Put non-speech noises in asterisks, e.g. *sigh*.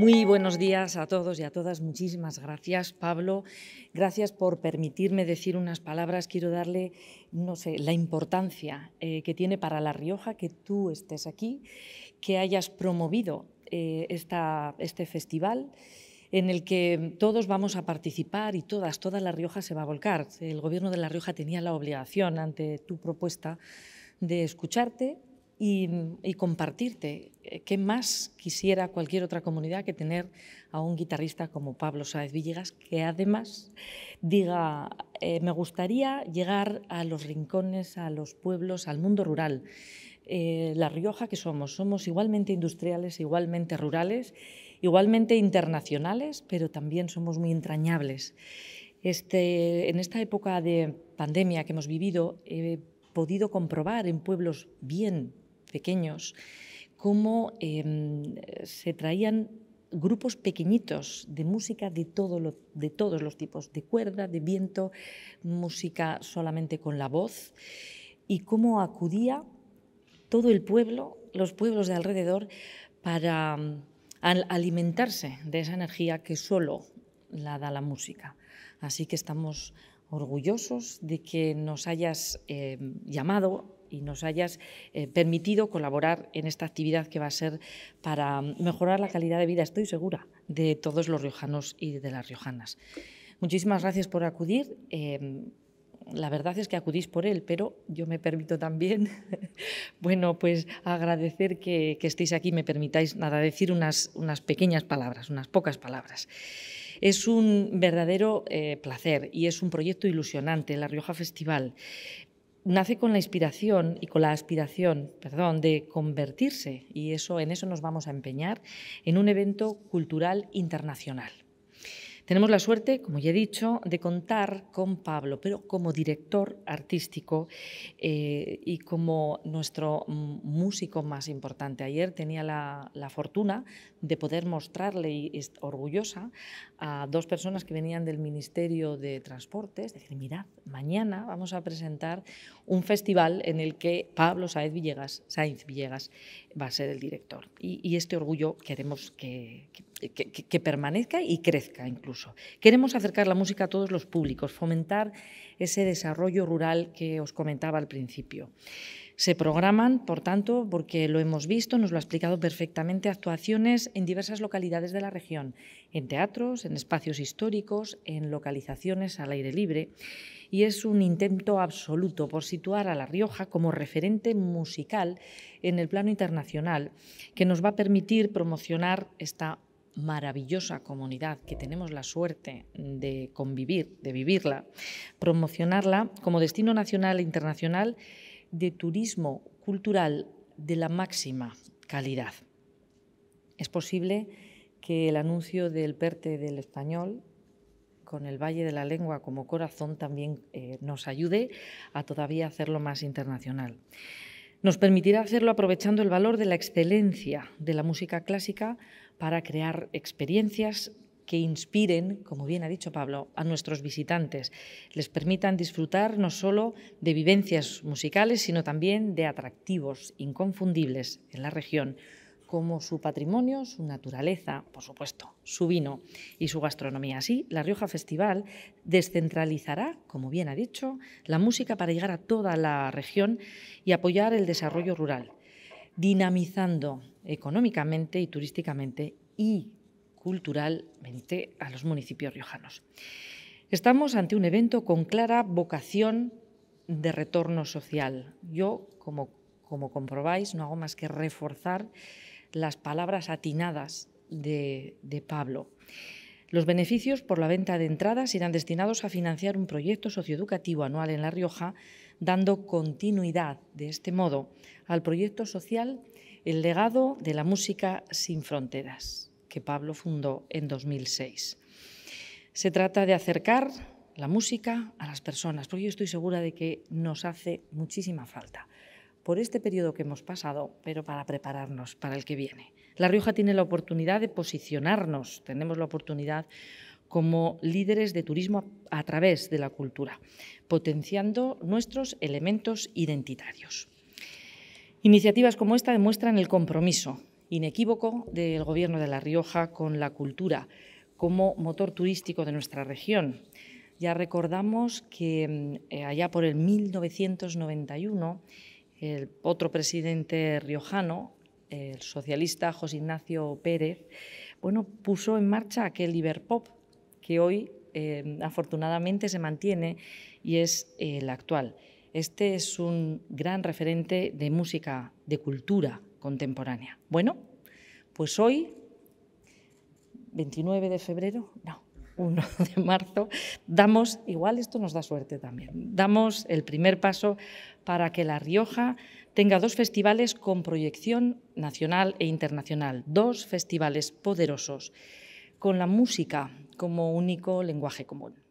Muy buenos días a todos y a todas. Muchísimas gracias, Pablo. Gracias por permitirme decir unas palabras. Quiero darle, la importancia eh, que tiene para La Rioja que tú estés aquí, que hayas promovido eh, este festival en el que todos vamos a participar y todas, toda La Rioja se va a volcar. El gobierno de La Rioja tenía la obligación, ante tu propuesta, de escucharte, y, compartirte eh, qué más quisiera cualquier otra comunidad que tener a un guitarrista como Pablo Sáez Villegas, que además diga, eh, me gustaría llegar a los rincones, a los pueblos, al mundo rural. Eh, la Rioja que somos, somos igualmente industriales, igualmente rurales, igualmente internacionales, pero también somos muy entrañables. Este, en esta época de pandemia que hemos vivido, he podido comprobar en pueblos bien pequeños, cómo em, se traían grupos pequeñitos de música de, de todos los tipos, de cuerda, de viento, música solamente con la voz, y cómo acudía todo el pueblo, los pueblos de alrededor, para em, alimentarse de esa energía que solo la da la música. Así que estamos orgullosos de que nos hayas em, llamado y nos hayas eh, permitido colaborar en esta actividad que va a ser para mejorar la calidad de vida, estoy segura, de todos los riojanos y de las riojanas. Muchísimas gracias por acudir. Em, la verdad es que acudís por él, pero yo me permito también, *laughs* bueno, pues agradecer que, estéis aquí, me permitáis nada decir unas, unas pequeñas palabras, unas pocas palabras. Es un verdadero eh, placer y es un proyecto ilusionante, La Rioja Festival nace con la inspiración y con la aspiración, perdón, de convertirse, y eso, en eso nos vamos a empeñar, en un evento cultural internacional. Tenemos la suerte, como ya he dicho, de contar con Pablo, pero como director artístico eh, y como nuestro músico más importante. Ayer tenía la, fortuna de poder mostrarle, y orgullosa, a dos personas que venían del Ministerio de Transportes, decir, mirad, mañana vamos a presentar un festival en el que Pablo Saez Villegas, va a ser el director. Y, este orgullo queremos que, que que, permanezca y crezca incluso. Queremos acercar la música a todos los públicos, fomentar ese desarrollo rural que os comentaba al principio. Se programan, por tanto, porque lo hemos visto, nos lo ha explicado perfectamente, actuaciones en diversas localidades de la región, en teatros, en espacios históricos, en localizaciones al aire libre y es un intento absoluto por situar a La Rioja como referente musical en el plano internacional, que nos va a permitir promocionar esta maravillosa comunidad que tenemos la suerte de convivir, de vivirla, promocionarla como destino nacional e internacional de turismo cultural de la máxima calidad. Es posible que el anuncio del PERTE del español con el Valle de la Lengua como corazón también eh, nos ayude a todavía hacerlo más internacional. Nos permitirá hacerlo aprovechando el valor de la excelencia de la música clásica para crear experiencias que inspiren, como bien ha dicho Pablo, a nuestros visitantes, les permitan disfrutar no solo de vivencias musicales, sino también de atractivos inconfundibles en la región, como su patrimonio, su naturaleza, por supuesto, su vino y su gastronomía. Así, La Rioja Festival descentralizará, como bien ha dicho, la música para llegar a toda la región y apoyar el desarrollo rural, dinamizando económicamente y turísticamente y culturalmente a los municipios riojanos. Estamos ante un evento con clara vocación de retorno social. Yo, como, como comprobáis, no hago más que reforzar las palabras atinadas de, de Pablo. Los beneficios por la venta de entradas irán destinados a financiar un proyecto socioeducativo anual en La Rioja, dando continuidad de este modo al proyecto social el legado de la música sin fronteras, que Pablo fundó en 2006. Se trata de acercar la música a las personas, porque yo estoy segura de que nos hace muchísima falta por este periodo que hemos pasado, pero para prepararnos para el que viene. La Rioja tiene la oportunidad de posicionarnos, tenemos la oportunidad como líderes de turismo a través de la cultura, potenciando nuestros elementos identitarios. Iniciativas como esta demuestran el compromiso inequívoco del Gobierno de La Rioja con la cultura como motor turístico de nuestra región. Ya recordamos que mm, eh, allá por el 1991, el otro presidente riojano, el socialista José Ignacio Pérez, bueno, puso en marcha aquel Iberpop que hoy eh, afortunadamente se mantiene y es el actual. Este es un gran referente de música, de cultura contemporánea. Bueno, pues hoy, 29 de febrero, no, 1 *laughs* de marzo, damos, igual esto nos da suerte también, damos el primer paso para que La Rioja tenga dos festivales con proyección nacional e internacional, dos festivales poderosos, con la música como único lenguaje común.